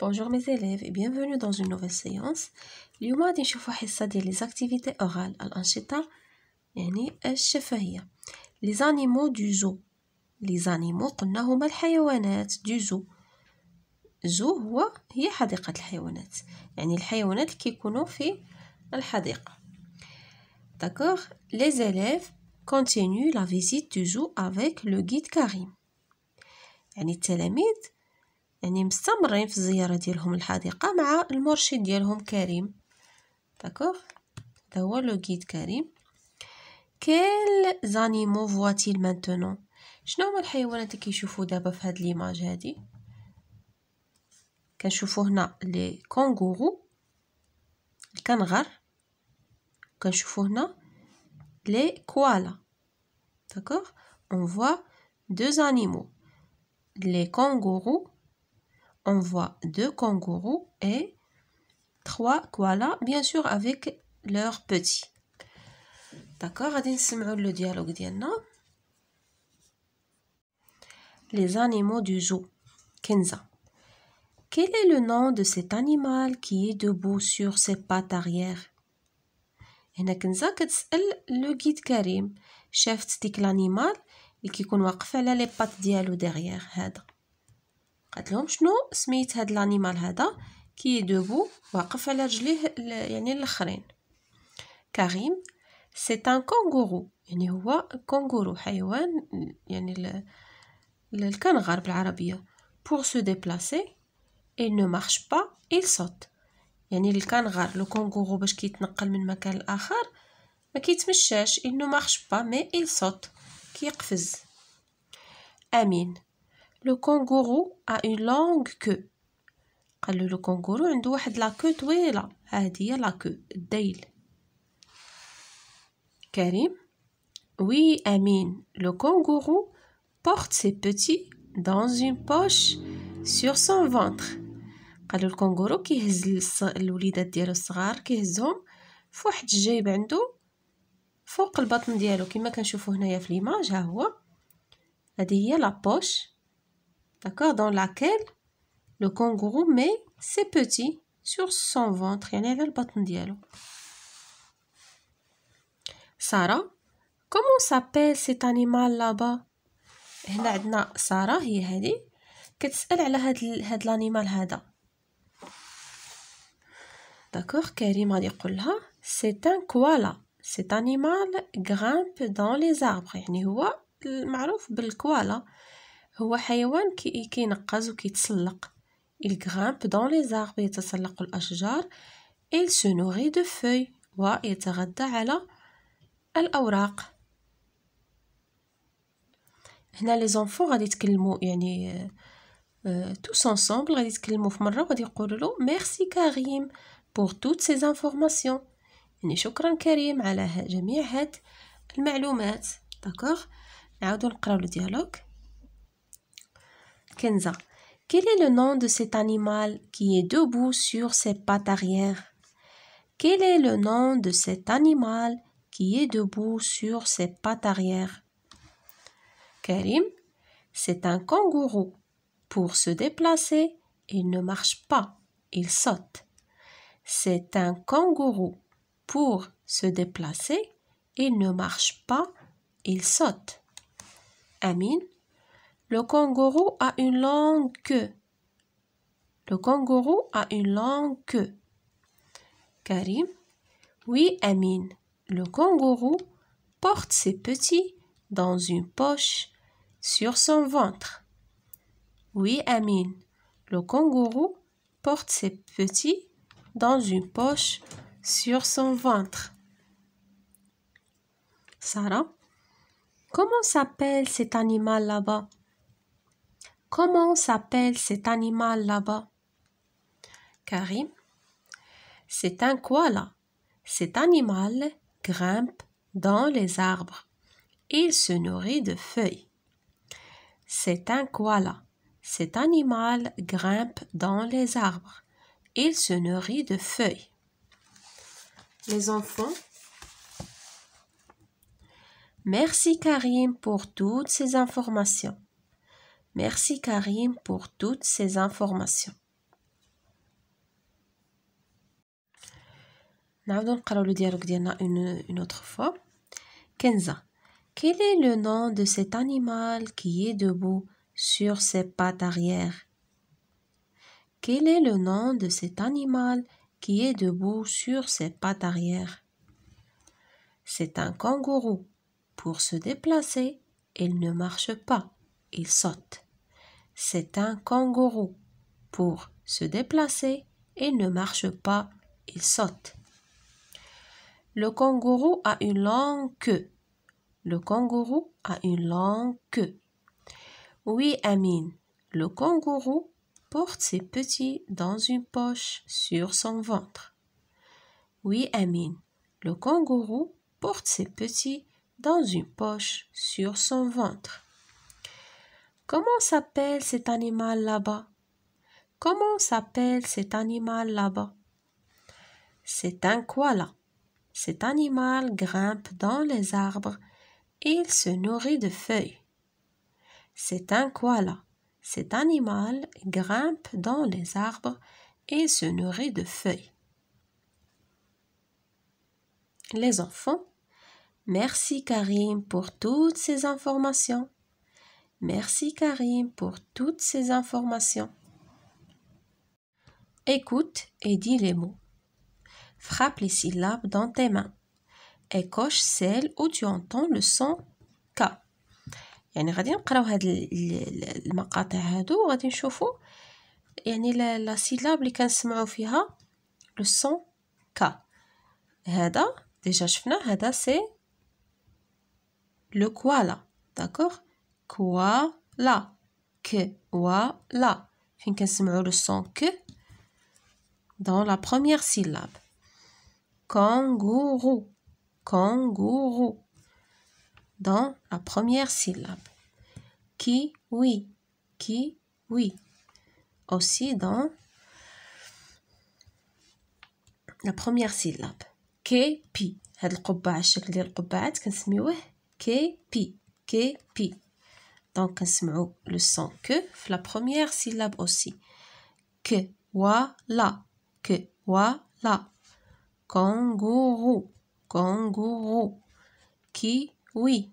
Bonjour mes élèves et bienvenue dans une nouvelle séance اليوم غادي نشوفوا حصه ديال لي زاكتيفيتي اورال الانشطه يعني الشفهيه لي زانيمو دو زو لي زانيمو قلنا هما الحيوانات دو زو زو هو هي حديقه الحيوانات يعني الحيوانات اللي كيكونوا في الحديقه داكوغ لي زيليف كونتينيو لا فيزيت دو زو افيك لو غيد كريم يعني التلاميذ يعني مستمرين في الزيارة ديالهم الحديقة مع المرشد ديالهم كريم داكوغ هذا هو لو غيد كريم كيل زانيمو فواتيل مانتونو شنو هما الحيوانات اللي كيشوفوا دابا في هذه ليماج هذه كنشوفوا هنا لي كونغورو الكنغر كنشوفوا هنا لي كوالا داكوغ اون فوا دو زانيمو لي كونغورو on voit deux kangourous et trois koalas, bien sûr avec leurs petits. D'accord, le dialogue Les animaux du zoo. Kenza. Quel est le nom de cet animal qui est debout sur ses pattes arrière هنا كنزة كتسأل لو guide Karim, شافت ديك l'animal اللي كيكون واقف على لي بات ديالو derrière هذا قالت لهم شنو سميت هاد لانيمال هذا كي دوبو واقف على رجليه يعني الاخرين كريم سي ان كونغورو يعني هو كونغورو حيوان يعني الكنغر بالعربيه بور سو ديبلاسي اي نو مارش با اي صوت يعني الكنغر لو كونغورو باش كيتنقل من مكان لاخر ما كيتمشاش il ne marche pas mais il كيقفز امين لو كونغورو ا اون لونغ كو قالو لو كونغورو عنده واحد لا كو طويله ها هي لا كو الديل كريم وي امين لو كونغورو porte سي petits dans une poche سون son ventre قالوا الكونغورو كيهز الوليدات ديالو الصغار كيهزهم فواحد الجيب عنده فوق البطن ديالو كما كنشوفو هنايا في ليماج ها هو هذه هي بوش D'accord, dans laquelle le kangourou met ses petits sur son ventre, et a le potentiel. Sarah, comment s'appelle cet animal là-bas? Ici, Sarah, y a dit que c'est le l'animal là D'accord, Karim c'est un koala. Cet animal grimpe dans les arbres, هو حيوان كي كينقز وكيتسلق il grimpe dans les arbres يتسلق الأشجار il se nourrit de feuilles ويتغذى على الأوراق هنا لي زونفو غادي يتكلموا يعني توس آه، ensemble غادي يتكلموا في مره وغادي يقولوا له ميرسي كريم pour توت سي زانفورماسيون يعني شكرا كريم على جميع هاد المعلومات داكوغ نعاودو نقراو الديالوج Kenza, quel est le nom de cet animal qui est debout sur ses pattes arrière Quel est le nom de cet animal qui est debout sur ses pattes arrière Karim, c'est un kangourou. Pour se déplacer, il ne marche pas, il saute. C'est un kangourou. Pour se déplacer, il ne marche pas, il saute. Amin. Le kangourou a une longue queue. Le kangourou a une longue queue. Karim. Oui, Amine. Le kangourou porte ses petits dans une poche sur son ventre. Oui, Amine. Le kangourou porte ses petits dans une poche sur son ventre. Sarah, comment s'appelle cet animal là-bas Comment s'appelle cet animal là-bas Karim. C'est un koala. Cet animal grimpe dans les arbres. Il se nourrit de feuilles. C'est un koala. Cet animal grimpe dans les arbres. Il se nourrit de feuilles. Les enfants, merci Karim pour toutes ces informations. Merci Karim pour toutes ces informations. نعاودو نقراو لو ديالنا quel est le nom de cet animal qui est debout sur ses pattes arrière quel est le nom de cet animal qui est debout sur ses pattes arrière c'est un kangourou pour se déplacer il ne marche pas il saute c'est un kangourou. Pour se déplacer, il ne marche pas, il saute. Le kangourou a une longue queue. Le kangourou a une longue queue. Oui, Amine, le kangourou porte ses petits dans une poche sur son ventre. Oui, Amine, le kangourou porte ses petits dans une poche sur son ventre. Comment s'appelle cet animal là-bas Comment s'appelle cet animal là-bas C'est un koala. Cet animal grimpe dans les arbres et il se nourrit de feuilles. C'est un koala. Cet animal grimpe dans les arbres et se nourrit de feuilles. Les enfants, merci Karim pour toutes ces informations. Merci Karim pour toutes ces informations. Écoute et dis les mots. Frappe les syllabes dans tes mains et coche celles où tu entends le son K. يعني غادي نقراو هاد المقاطع هادو وغادي نشوفو يعني لا سيلاب اللي كنسمعو فيها لو سون كا هذا ديجا شفنا هذا سي لو كوالا D'accord Ko-wa-la. wa la, Fin kensimu le son que dans la première syllabe. Kangourou. Kangourou. Dans la première syllabe. Qui oui, qui oui, Aussi dans la première syllabe. Ke-pi. Kepi. هذا القبعة الشكل que c'est كنسميوه K pi K pi donc, le son que, la première syllabe aussi. Que, wa, la, que, wa, la. Kangourou, kangourou. Kiwi,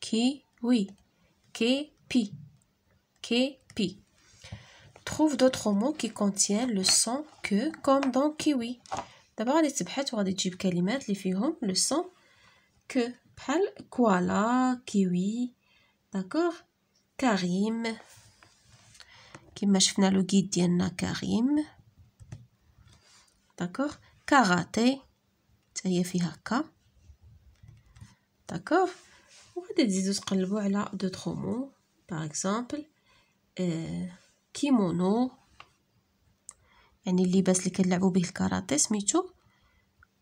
pi. qui pi. Trouve d'autres mots qui contiennent le son que, comme dans kiwi. D'abord, les des وغادي des كلمات les firons, le son que. Quoi, koala, kiwi. D'accord كريم كما شفنا لو غيد ديالنا كريم داكوغ كاراتي حتى هي فيها كا داكور وغادي تزيدو تقلبو على دو ترومو باغ اكزومبل كيمونو يعني اللباس اللي كنلعبو به الكاراتي سميتو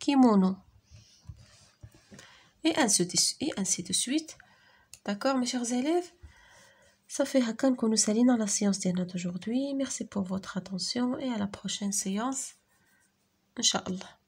كيمونو اي ان de, اي ainsi de سويت D'accord, mes chers Ça fait Hakan salue dans la séance aujourd'hui. Merci pour votre attention et à la prochaine séance. Inch'Allah.